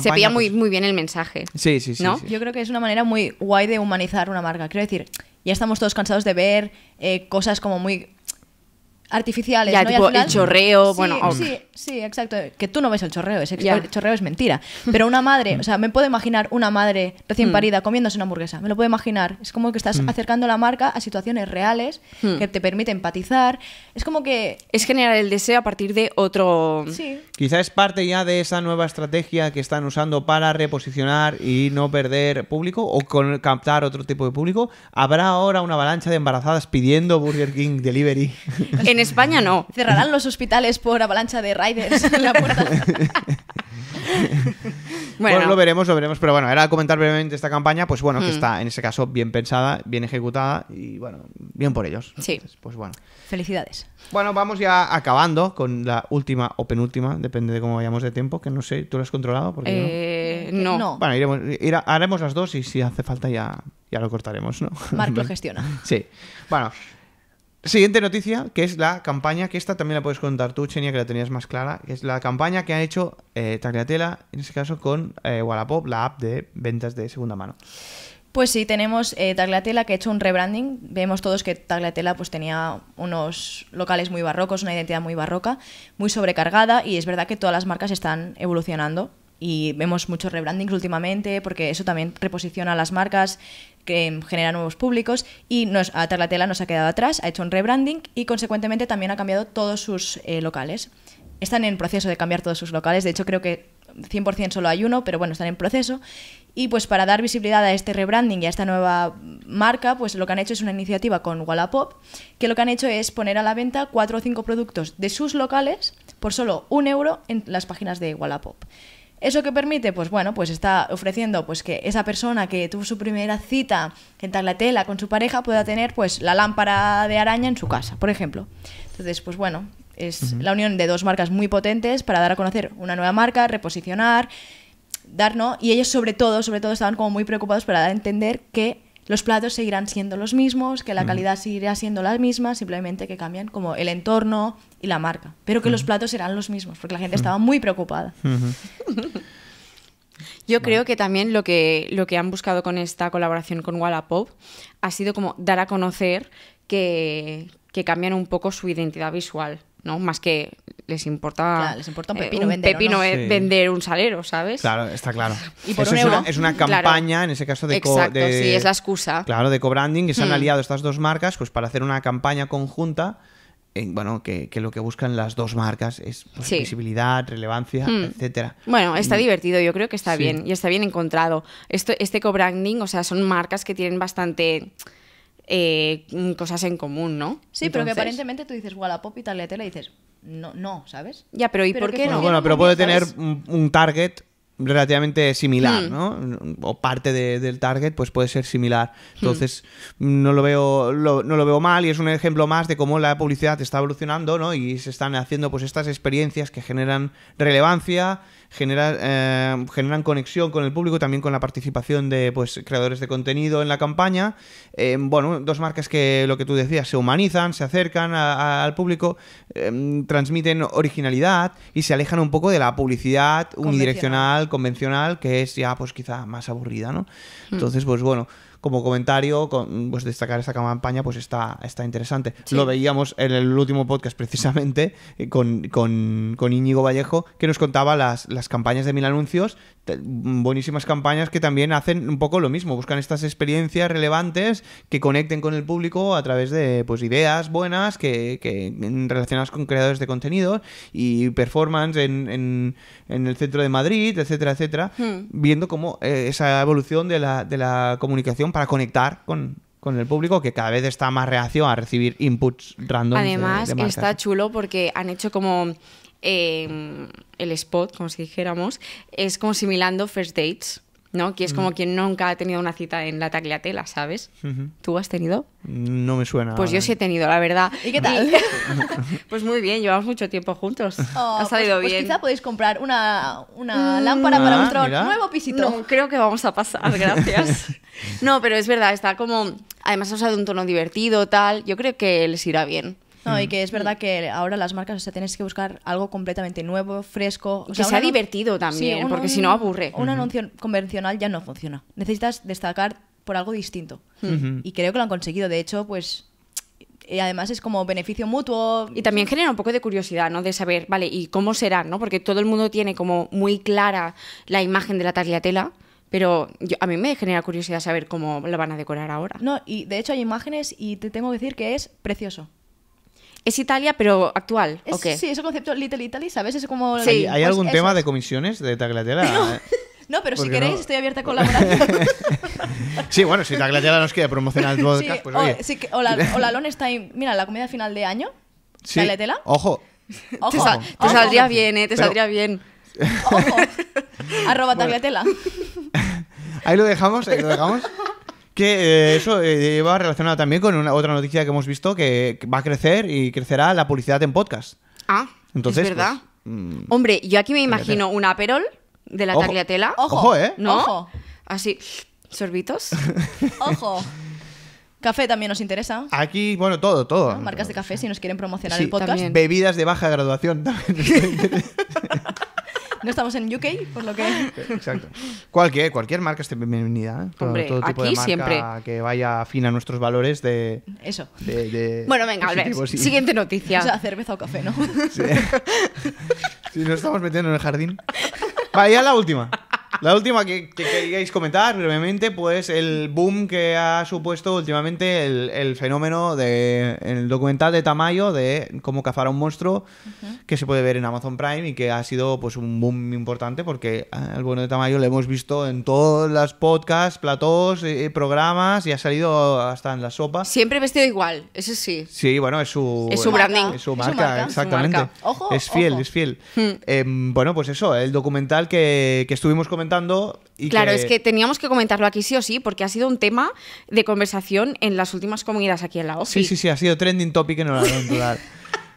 se veía muy, pues muy bien el mensaje. Sí, sí, sí, Yo creo que es una manera muy guay de humanizar una marca. Quiero decir, ya estamos todos cansados de ver eh, cosas como muy artificiales. tipo, el chorreo, sí, bueno. Sí, sí, exacto. Que tú no ves el chorreo, ese chorreo es mentira. Pero una madre, o sea, me puedo imaginar una madre recién mm. parida comiéndose una hamburguesa, me lo puedo imaginar. Es como que estás mm. acercando la marca a situaciones reales mm. que te permite empatizar. Es como que... Es generar el deseo a partir de otro... quizás es parte ya de esa nueva estrategia que están usando para reposicionar y no perder público o captar otro tipo de público. Habrá ahora una avalancha de embarazadas pidiendo Burger King Delivery en España no. Cerrarán los hospitales por avalancha de riders en la puerta. Bueno. lo veremos, lo veremos. Pero bueno, era comentar brevemente esta campaña, pues bueno, que mm. está en ese caso bien pensada, bien ejecutada y bueno, bien por ellos. Sí. pues bueno. Felicidades. Bueno, vamos ya acabando con la última o penúltima, depende de cómo vayamos de tiempo, que no sé, ¿tú lo has controlado? Eh, eh, no? Bueno, iremos, haremos las dos y si hace falta ya, ya lo cortaremos, ¿no? Marco lo gestiona. sí. Bueno, Siguiente noticia, que es la campaña, que esta también la puedes contar tú, Chenia, que la tenías más clara, que es la campaña que ha hecho eh, Tagliatella, en este caso con eh, Wallapop, la app de ventas de segunda mano. Pues sí, tenemos eh, Tagliatella que ha hecho un rebranding. Vemos todos que Tagliatella pues, tenía unos locales muy barrocos, una identidad muy barroca, muy sobrecargada y es verdad que todas las marcas están evolucionando y vemos muchos rebrandings últimamente porque eso también reposiciona a las marcas que genera nuevos públicos y nos, a Tarlatela nos ha quedado atrás, ha hecho un rebranding y consecuentemente también ha cambiado todos sus eh, locales. Están en proceso de cambiar todos sus locales, de hecho creo que 100% solo hay uno, pero bueno, están en proceso. Y pues para dar visibilidad a este rebranding y a esta nueva marca, pues lo que han hecho es una iniciativa con Wallapop, que lo que han hecho es poner a la venta cuatro o cinco productos de sus locales por solo un euro en las páginas de Wallapop. ¿Eso que permite? Pues bueno, pues está ofreciendo pues que esa persona que tuvo su primera cita en Taglatela con su pareja pueda tener pues la lámpara de araña en su casa, por ejemplo. Entonces, pues bueno, es la unión de dos marcas muy potentes para dar a conocer una nueva marca, reposicionar, dar, ¿no? Y ellos sobre todo, sobre todo estaban como muy preocupados para dar a entender que los platos seguirán siendo los mismos, que la calidad seguirá siendo la misma, simplemente que cambian como el entorno y la marca, pero que los platos serán los mismos, porque la gente estaba muy preocupada. Yo creo que también lo que, lo que han buscado con esta colaboración con Wallapop ha sido como dar a conocer que, que cambian un poco su identidad visual. ¿no? Más que les importa, pepino, vender, un salero, ¿sabes? Claro, está claro. Y por Eso es, Una, campaña, en ese caso, de, Exacto, sí, es la excusa. Claro, de co-branding, que se han hmm. aliado estas dos marcas pues para hacer una campaña conjunta eh, bueno, que, lo que buscan las dos marcas es pues, visibilidad, relevancia, etc. Hmm. etcétera. Bueno, está divertido, yo creo que está bien y está bien encontrado. este co-branding, o sea, son marcas que tienen bastante eh, mm, cosas en común, ¿no? Sí, pero que aparentemente tú dices Wallapop y tal y tele y dices, no, no, ¿sabes? Ya, pero ¿y por qué no? Bueno, pero puede tener un, target relativamente similar, hmm. ¿no? O parte del target, pues puede ser similar. Hmm. Entonces, no lo veo, no lo veo mal, y es un ejemplo más de cómo la publicidad está evolucionando, ¿no? Y se están haciendo pues estas experiencias que generan relevancia eh, generan conexión con el público, también con la participación de pues, creadores de contenido en la campaña. Eh, bueno, dos marcas que lo que tú decías, se humanizan, se acercan al público, eh, transmiten originalidad y se alejan un poco de la publicidad unidireccional, convencional, que es ya pues quizá más aburrida, ¿no? Mm. Entonces, pues bueno como comentario, pues destacar esta campaña, pues está, está interesante. Lo veíamos en el último podcast precisamente eh, con, con, Íñigo Vallejo, que nos contaba las, las campañas de Mil Anuncios, buenísimas campañas que también hacen un poco lo mismo, buscan estas experiencias relevantes que conecten con el público a través de pues ideas buenas que, relacionadas con creadores de contenido y performance en, el centro de Madrid, etcétera, etcétera, hmm. viendo cómo eh, esa evolución de la, de la comunicación para conectar con, el público que cada vez está más reacio a recibir inputs random. Además, está chulo porque han hecho como eh, el spot, como si dijéramos, es como similando first dates. ¿no? Que es como mm. quien nunca ha tenido una cita en la tagliatela, ¿sabes? ¿Tú has tenido? No me suena. Pues yo eh. sí he tenido, la verdad. ¿Y qué tal? pues muy bien, llevamos mucho tiempo juntos. Oh, ha pues, salido pues bien. Pues quizá podéis comprar una, mm, lámpara para ah, vuestro nuevo pisito. No, creo que vamos a pasar, gracias. no, pero es verdad, está como... Además ha usado un tono divertido, tal. Yo creo que les irá bien. No, y mm. que es verdad mm. que ahora las marcas, o sea, tienes que buscar algo completamente nuevo, fresco. O que sea divertido también, porque si no aburre. Un anuncio convencional ya no funciona. Necesitas destacar por algo distinto. Mm. Y creo que lo han conseguido. De hecho, pues además es como beneficio mutuo. Y también genera un poco de curiosidad, ¿no? De saber, vale, ¿y cómo será, no? Porque todo el mundo tiene como muy clara la imagen de la tagliatela, pero yo, a mí me genera curiosidad saber cómo la van a decorar ahora. No, y de hecho hay imágenes y te tengo que decir que es precioso es Italia, pero actual. Sí, ese concepto Little Italy, ¿sabes? Es como. Sí, ¿Hay, pues algún tema de comisiones de Tagliatella? No. Eh, no, pero si queréis, estoy abierta a colaboración. sí, bueno, si Taglatela nos quiere promocionar el podcast, pues o, que, está ahí. Mira, la comida final de año. Sí. Ojo. Ojo. Te, saldría bien, ¿eh? Te saldría bien. Ojo. Arroba Taglatela. Ahí lo dejamos, ahí lo dejamos. Que eh, eso eh, va relacionado también con una, otra noticia que hemos visto que, va a crecer y crecerá la publicidad en podcast. Ah, entonces. Es verdad. Pues, mm. Hombre, yo aquí me imagino un aperol de la tagliatella. Ojo, ¿eh? ¿No? Ojo. Así, sorbitos. ojo. Café también nos interesa. Aquí, bueno, todo, todo. Ah, marcas de café si nos quieren promocionar el podcast. Bebidas de baja graduación también. No estamos en UK, por lo que. Exacto. Cualquier, cualquier marca esté bienvenida. por ¿eh? todo, tipo de marca siempre. que vaya fin a nuestros valores de. Eso. bueno, venga, Albert. ver. Siguiente noticia. O sea, cerveza o café, ¿no? Sí. si nos estamos metiendo en el jardín. Vaya, la última. La última que, queríais comentar brevemente, pues el boom que ha supuesto últimamente el, el fenómeno de el documental de Tamayo de cómo cazar a un monstruo que se puede ver en Amazon Prime y que ha sido pues un boom importante porque el bueno de Tamayo lo hemos visto en todas las podcasts, platós, eh, programas y ha salido hasta en la sopa. Siempre vestido igual, ese sí. Sí, bueno, es su, es su branding. Es su marca, exactamente. Ojo, es fiel, es fiel. Hmm. Em, bueno, pues eso, el documental que, que estuvimos comentando comentando. claro, es que teníamos que comentarlo aquí sí o sí, porque ha sido un tema de conversación en las últimas comidas aquí en la OFI. Sí, sí, sí, ha sido trending topic en la total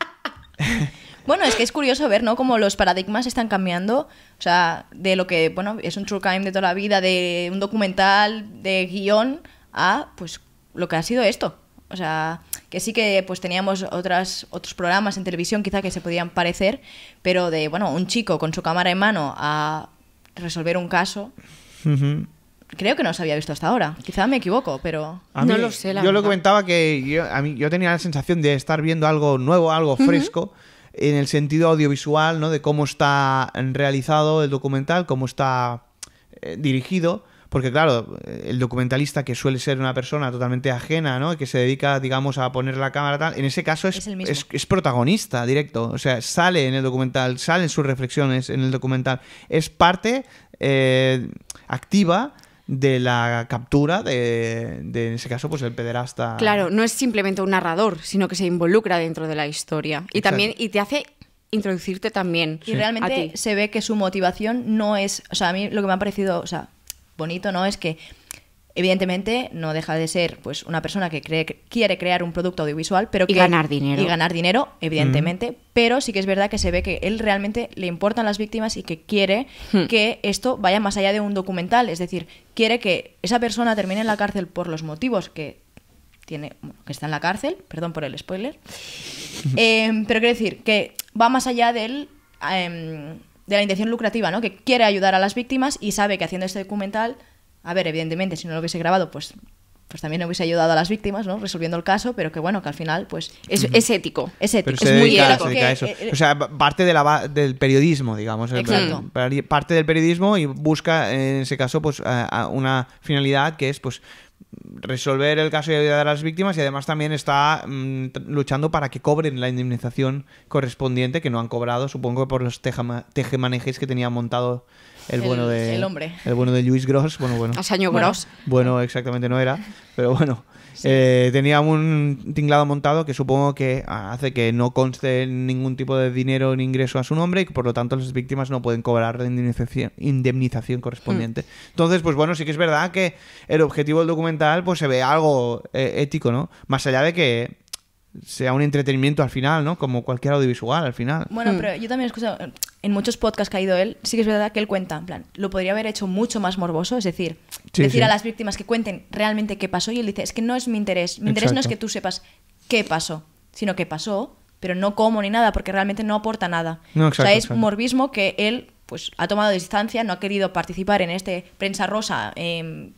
Bueno, es que es curioso ver, ¿no? cómo los paradigmas están cambiando. O sea, de lo que, bueno, es un true crime de toda la vida, de un documental, de guión, a, pues, lo que ha sido esto. O sea, que sí que pues teníamos otras, otros programas en televisión quizá que se podían parecer, pero de, bueno, un chico con su cámara en mano a resolver un caso. Creo que no se había visto hasta ahora. Quizá me equivoco, pero... no lo sé, Yo lo comentaba que yo, a mí, yo tenía la sensación de estar viendo algo nuevo, algo fresco, en el sentido audiovisual, ¿no? De cómo está realizado el documental, cómo está eh, dirigido porque claro, el documentalista que suele ser una persona totalmente ajena, ¿no? Que se dedica, digamos, a poner la cámara tal, en ese caso es, protagonista directo, o sea, sale en el documental, salen sus reflexiones en el documental, es parte eh, activa de la captura de, de, en ese caso, pues el pederasta. Claro, no es simplemente un narrador, sino que se involucra dentro de la historia. Y también, y te hace introducirte también. Y realmente se ve que su motivación no es. O sea, a mí lo que me ha parecido. O sea, bonito, ¿no? Es que evidentemente no deja de ser pues una persona que cree, que quiere crear un producto audiovisual pero que, ganar dinero y ganar dinero evidentemente mm. pero sí que es verdad que se ve que él realmente le importan las víctimas y que quiere hmm. que esto vaya más allá de un documental es decir quiere que esa persona termine en la cárcel por los motivos que tiene que está en la cárcel perdón por el spoiler eh, pero quiere decir que va más allá del él em, de la intención lucrativa, ¿no? Que quiere ayudar a las víctimas y sabe que haciendo este documental, a ver, evidentemente, si no lo hubiese grabado, pues pues también hubiese ayudado a las víctimas, ¿no? Resolviendo el caso, pero que bueno, que al final, pues... Es, ético. Es ético. es muy ético. o sea, parte de del periodismo, digamos. Exacto. Parte del periodismo y busca, en ese caso, pues una finalidad que es, pues, resolver el caso y ayudar a las víctimas y además también está mm, luchando para que cobren la indemnización correspondiente que no han cobrado, supongo por los tejemanejes que tenía montado el, bueno de. El hombre. El bueno de Luis Gross. Bueno, bueno. Asaño bueno, Gross. Bueno, exactamente no era, pero bueno. Eh, tenía un tinglado montado que supongo que hace que no conste ningún tipo de dinero ni ingreso a su nombre y por lo tanto las víctimas no pueden cobrar la indemnización, correspondiente. Hmm. Entonces, pues bueno, sí que es verdad que el objetivo del documental pues se ve algo eh, ético, ¿no? Más allá de que sea un entretenimiento al final, ¿no? Como cualquier audiovisual al final. Bueno, mm. pero yo también he escuchado, en muchos podcasts que ha ido él, sí que es verdad que él cuenta, en plan, lo podría haber hecho mucho más morboso, es decir, decir a las víctimas que cuenten realmente qué pasó y él dice, es que no es mi interés, mi interés no es que tú sepas qué pasó, sino qué pasó, pero no como ni nada, porque realmente no aporta nada. No, o sea, es morbismo que él pues ha tomado distancia, no ha querido participar en este prensa rosa em,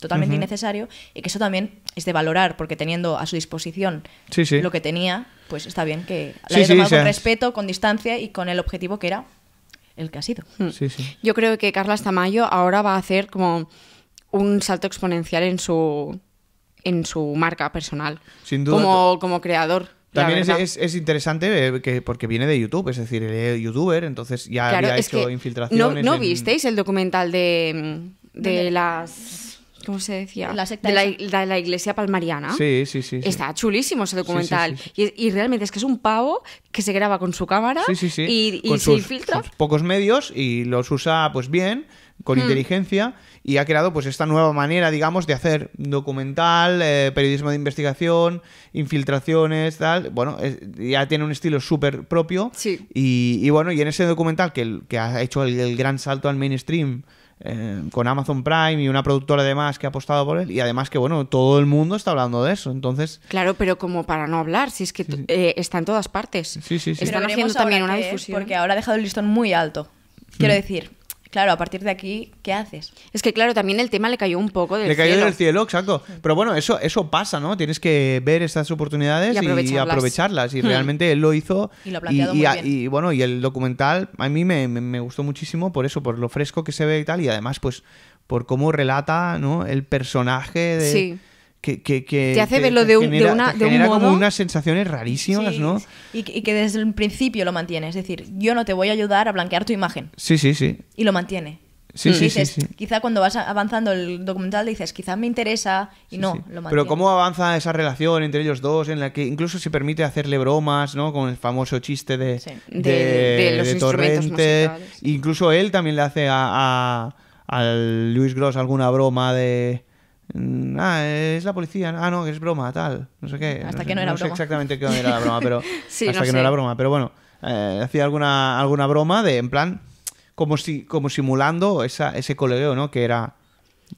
totalmente innecesario y que eso también es de valorar, porque teniendo a su disposición lo que tenía, pues está bien que la haya tomado con respeto, con distancia y con el objetivo que era el que ha sido. Hmm. Yo creo que Carla Tamayo ahora va a hacer como un salto exponencial en su en su marca personal. Sin duda. Como, creador. También es, interesante eh, que, porque viene de YouTube, es decir, el youtuber, entonces ya había hecho infiltraciones. ¿No, visteis el documental de, mm, de las ¿cómo se decía? La secta de la, la, iglesia palmariana. Sí, sí, sí. Está chulísimo ese documental. y, realmente es que es un pavo que se graba con su cámara y, y sus, se pocos medios y los usa pues bien, con hmm. inteligencia, y ha creado pues esta nueva manera, digamos, de hacer documental, eh, periodismo de investigación, infiltraciones, tal. Bueno, ya tiene un estilo súper propio. Y, y, bueno, y en ese documental que, que ha hecho el gran salto al mainstream eh, con Amazon Prime y una productora de que ha apostado por él y además que bueno todo el mundo está hablando de eso entonces claro pero como para no hablar si es que eh, está en todas partes sí, sí, sí. están haciendo también una difusión porque ahora ha dejado el listón muy alto quiero mm. decir Claro, a partir de aquí, ¿qué haces? Es que claro, también el tema le cayó un poco del cielo. Le cayó del cielo, exacto. Mm. Pero bueno, eso, eso pasa, ¿no? Tienes que ver estas oportunidades y aprovecharlas. Y, hmm. realmente él lo hizo. Y bueno, y el documental a mí me, gustó muchísimo por eso, por lo fresco que se ve y tal. Y además, pues, por cómo relata, ¿no? El personaje de... Sí que, te hace verlo de una, como unas sensaciones rarísimas, ¿no? Y, que, desde el principio lo mantiene. Es decir, yo no te voy a ayudar a blanquear tu imagen. Sí, sí, sí. Y lo mantiene. Sí, sí, Quizá cuando vas avanzando el documental dices, quizás me interesa y no, lo mantiene. Pero cómo avanza esa relación entre ellos dos en la que incluso se permite hacerle bromas, ¿no? Con el famoso chiste de, de, de, los Torrente. Incluso él también le hace a, a, a Luis Gross alguna broma de Mm, ah, es la policía. Ah, no, que es broma, tal. No sé qué. Hasta que no era no broma. sé exactamente qué era la broma, pero. hasta que no era broma. Pero bueno, eh, hacía alguna, alguna broma de, en plan, como, si, como simulando esa, ese colegueo, ¿no? Que era.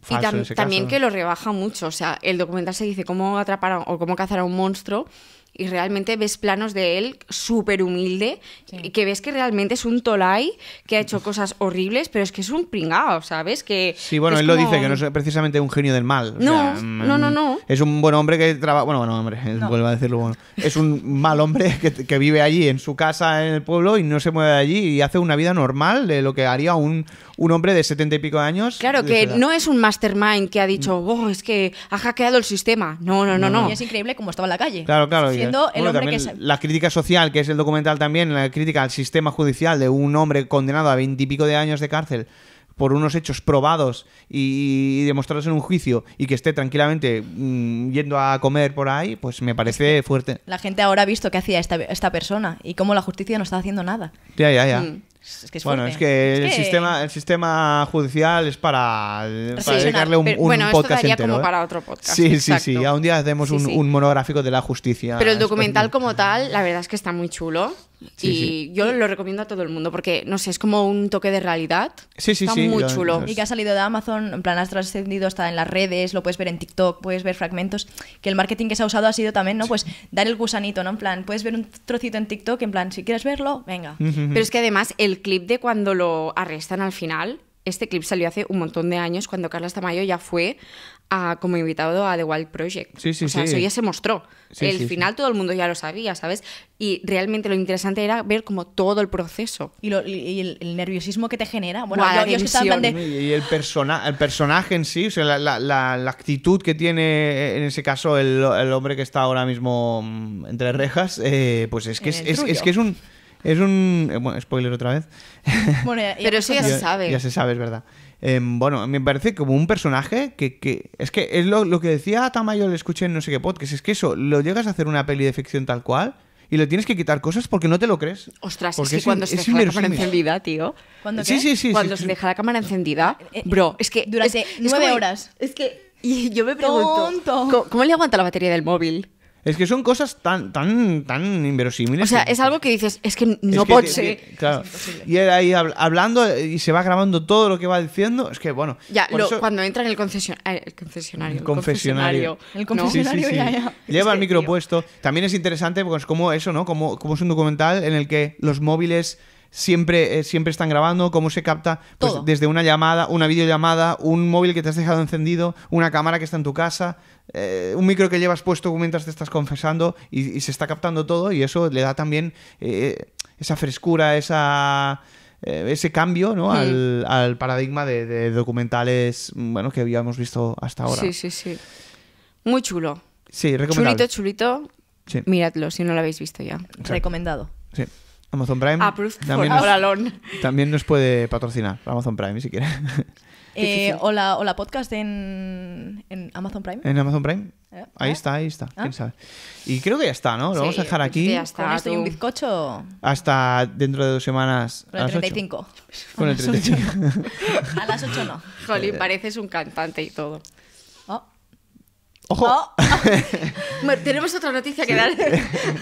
Falso y también que lo rebaja mucho. O sea, el documental se dice cómo atrapar o cómo cazar a un monstruo y realmente ves planos de él súper humilde, y que ves que realmente es un tolay que ha hecho cosas horribles, pero es que es un pringao, ¿sabes? Que, sí, bueno, él lo dice, que no es precisamente un genio del mal. No, no, mm, no, no. Es un buen hombre que trabaja, bueno, bueno, hombre, vuelvo a decirlo, Es un mal hombre que, vive allí, en su casa, en el pueblo, y no se mueve de allí y hace una vida normal de lo que haría un, un hombre de setenta y pico años. Claro, que no es un mastermind que ha dicho, mm. oh, es que ha hackeado el sistema. No, no, no, no. Y es increíble cómo estaba en la calle. Claro, claro hombre La crítica social, que es el documental también, la crítica al sistema judicial de un hombre condenado a veintipico de años de cárcel por unos hechos probados y, demostrados en un juicio y que esté tranquilamente mm, yendo a comer por ahí, pues me parece fuerte. La gente ahora ha visto qué hacía esta, persona y cómo la justicia no está haciendo nada. Ya, ya, ya. Mm bueno, es que, el, Sistema, el sistema judicial es para, para un, podcast esto como ¿eh? para otro podcast. Sí, sí, sí. A un día hacemos un, monográfico de la justicia. Pero el documental como tal, la verdad es que está muy chulo. y yo lo recomiendo a todo el mundo porque, no sé, es como un toque de realidad. Sí, sí, está muy chulo. Y que ha salido de Amazon, en plan, has trascendido hasta en las redes, lo puedes ver en TikTok, puedes ver fragmentos. Que el marketing que se ha usado ha sido también, ¿no? Pues dar el gusanito, ¿no? En plan, puedes ver un trocito en TikTok, en plan, si quieres verlo, venga. Pero es que además el el clip de cuando lo arrestan al final, este clip salió hace un montón de años cuando Carlos Tamayo ya fue como invitado a The Wild Project. o sea, eso ya se mostró. el final todo el mundo ya lo sabía, ¿sabes? Y realmente lo interesante era ver como todo el proceso. Y, el, nerviosismo que te genera. Y el, el personaje en sí, la, actitud que tiene eh, en ese caso el, hombre que está ahora mismo mm, entre rejas, eh, pues es que es un es un. Eh, bueno, spoiler otra vez. pero eso ya, se sabe. Ya se sabe, es verdad. Em, bueno, me parece como un personaje que. es que es lo, que decía Tamayo, lo escuché en no sé qué podcast. Es que eso, lo llegas a hacer una peli de ficción tal cual y le tienes que quitar cosas porque no te lo crees. Ostras, es que cuando se deja la cámara encendida, tío. sí, sí, sí, Cuando se eh, deja la cámara encendida, eh, bro, es que. Durante nueve horas. Es que. Y yo me pregunto. ¿Cómo le aguanta la batería del móvil? Es que son cosas tan, tan, tan inverosímiles. O sea, es algo que dices, es que no puede Y él ahí hablando y se va grabando todo lo que va diciendo. Es que bueno. Ya, cuando entra en el, concesionario... Eh, el concesionario. El confesionario. El confesionario, Ya, ya. Lleva el micro puesto. También es interesante, porque es como eso, ¿no? Como, como es un documental en el que los móviles siempre, eh, siempre están grabando, cómo se capta, pues, desde una llamada, una videollamada, un móvil que te has dejado encendido, una cámara que está en tu casa, eh, un micro que llevas puesto mientras te estás confesando y, se está captando todo y eso le da también eh, esa frescura, esa ese cambio ¿no? Mm. Al, paradigma de, documentales bueno, que habíamos visto hasta ahora. Sí, sí, sí. Muy chulo. Sí, recomendado. Chulito, chulito. Sí. Miradlo si no lo habéis visto ya. Recomendado. Sí. Amazon Prime. Ah, también nos, también nos puede patrocinar Amazon Prime si quiere. Eh, o, la, podcast en, Amazon Prime. En Amazon Prime. Eh, ahí está, ahí está. ¿Quién ah. sabe? Y creo que ya está, ¿no? Lo vamos a dejar aquí. Ya está, un bizcocho. Hasta dentro de dos semanas. Con el 35. Con el 35. a las 8 no. Jolín, pareces un cantante y todo. ¡Ojo! Tenemos otra noticia que dar.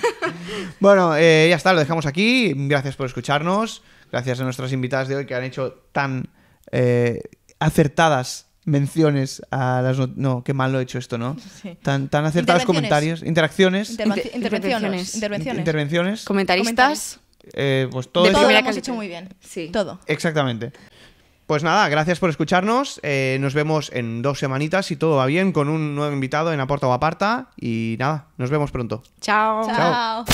bueno, eh, ya está, lo dejamos aquí. Gracias por escucharnos. Gracias a nuestras invitadas de hoy que han hecho tan eh, acertadas menciones a las no, qué mal lo he hecho esto no tan tan acertados comentarios interacciones intervenciones intervenciones, comentaristas eh, pues todo, todo lo hemos hecho muy bien sí todo exactamente pues nada, gracias por escucharnos. Eh, nos vemos en dos semanitas, si todo va bien, con un nuevo invitado en Aporta o Aparta. Y nada, nos vemos pronto. Chao. Chao.